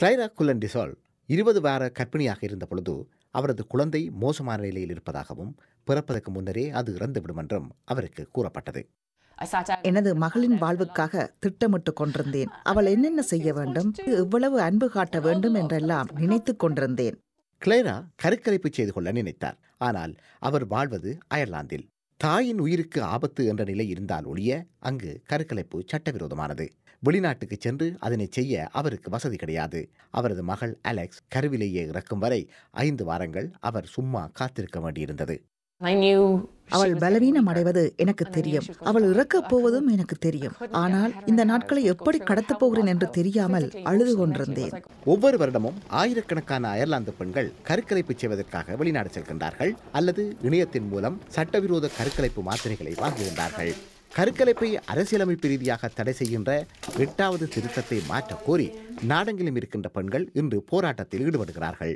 கிளைரா குலன் டிசால் இருபது வார கர்ப்பிணியாக இருந்த பொழுது அவரது குழந்தை மோசமான நிலையில் இருப்பதாகவும் பிறப்பதற்கு முன்னரே அது இறந்துவிடும் என்றும் அவருக்கு கூறப்பட்டது எனது மகளின் வாழ்வுக்காக திட்டமிட்டு கொண்டிருந்தேன் அவள் என்னென்ன செய்ய வேண்டும் எவ்வளவு அன்பு காட்ட வேண்டும் என்றெல்லாம் நினைத்துக் கொண்டிருந்தேன் கிளைரா கருக்கலைப்பு செய்து கொள்ள நினைத்தார் ஆனால் அவர் வாழ்வது அயர்லாந்தில் தாயின் உயிருக்கு ஆபத்து என்ற நிலை இருந்தால் ஒழிய அங்கு கருக்கலைப்பு சட்டவிரோதமானது வெளிநாட்டுக்கு சென்று அதனை செய்ய அவருக்கு வசதி கிடையாது அவரது மகள் அலெக்ஸ் கருவிலேயே இறக்கும் வரை ஐந்து வாரங்கள் அவர் சும்மா காத்திருக்க வேண்டியிருந்தது அவள் பலவீனம் அடைவது எனக்கு தெரியும் அவள் இறக்கப் போவதும் எனக்கு தெரியும் ஆனால் இந்த நாட்களை எப்படி கடத்தப் போகிறேன் என்று தெரியாமல் அழுது கொண்டிருந்தேன் ஒவ்வொரு வருடமும் ஆயிரக்கணக்கான அயர்லாந்து பெண்கள் கருக்கலைப்பு செய்வதற்காக வெளிநாடு செல்கின்றார்கள் அல்லது இணையத்தின் மூலம் சட்டவிரோத கருக்கலைப்பு மாத்திரைகளை வாங்குகின்றார்கள் கருக்கலைப்பை அரசியலமைப்பு ரீதியாக தடை செய்கின்ற எட்டாவது திருத்தத்தை மாற்ற கோரி நாடெங்கிலும் இருக்கின்ற பெண்கள் இன்று போராட்டத்தில் ஈடுபடுகிறார்கள்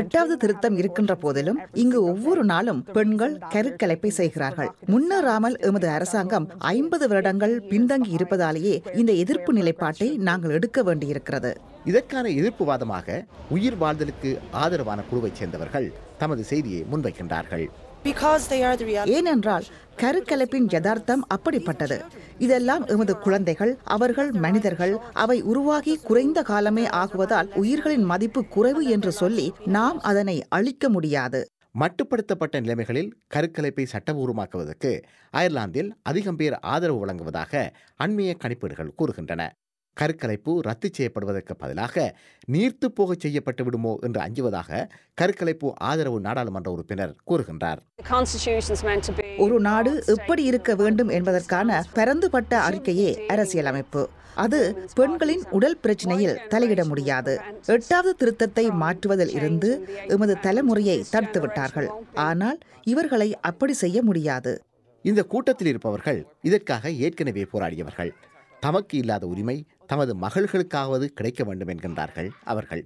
எட்டாவது திருத்தம் இருக்கின்ற போதிலும் இங்கு ஒவ்வொரு நாளும் பெண்கள் கருக்கலைப்பை செய்கிறார்கள் முன்னேறாமல் எமது அரசாங்கம் ஐம்பது வருடங்கள் பின்தங்கி இருப்பதாலேயே இந்த எதிர்ப்பு நிலைப்பாட்டை நாங்கள் எடுக்க வேண்டியிருக்கிறது இதற்கான எதிர்ப்பு வாதமாக உயிர் வாழ்தலுக்கு ஆதரவான குழுவைச் சேர்ந்தவர்கள் தமது செய்தியை முன்வைக்கின்றார்கள் ஏனென்றால் கருக்கலைப்பின் யதார்த்தம் அப்படிப்பட்டது இதெல்லாம் எமது குழந்தைகள் அவர்கள் மனிதர்கள் அவை உருவாகி குறைந்த காலமே ஆகுவதால் உயிர்களின் மதிப்பு குறைவு என்று சொல்லி நாம் அதனை அழிக்க முடியாது மட்டுப்படுத்தப்பட்ட நிலைமைகளில் கருக்கலைப்பை சட்டபூர்வமாக்குவதற்கு அயர்லாந்தில் அதிகம் பேர் ஆதரவு வழங்குவதாக அண்மைய கணிப்பீடுகள் கூறுகின்றன கருக்கலைப்பு ரத்து செய்யப்படுவதற்கு பதிலாக நீர்த்து போக செய்யப்பட்டு விடுமோ என்று அஞ்சுவதாக கருக்கலைப்பு ஆதரவு நாடாளுமன்ற உறுப்பினர் கூறுகின்றார் ஒரு நாடு எப்படி இருக்க வேண்டும் என்பதற்கான பரந்துபட்ட அறிக்கையே அரசியலமைப்பு அது பெண்களின் உடல் பிரச்சினையில் தலையிட முடியாது எட்டாவது திருத்தத்தை மாற்றுவதில் இருந்து எமது தலைமுறையை தடுத்துவிட்டார்கள் ஆனால் இவர்களை அப்படி செய்ய முடியாது இந்த கூட்டத்தில் இருப்பவர்கள் இதற்காக ஏற்கனவே போராடியவர்கள் தமக்கு இல்லாத உரிமை தமது மகள்களுக்காவது கிடைக்க வேண்டும் என்கின்றார்கள் அவர்கள்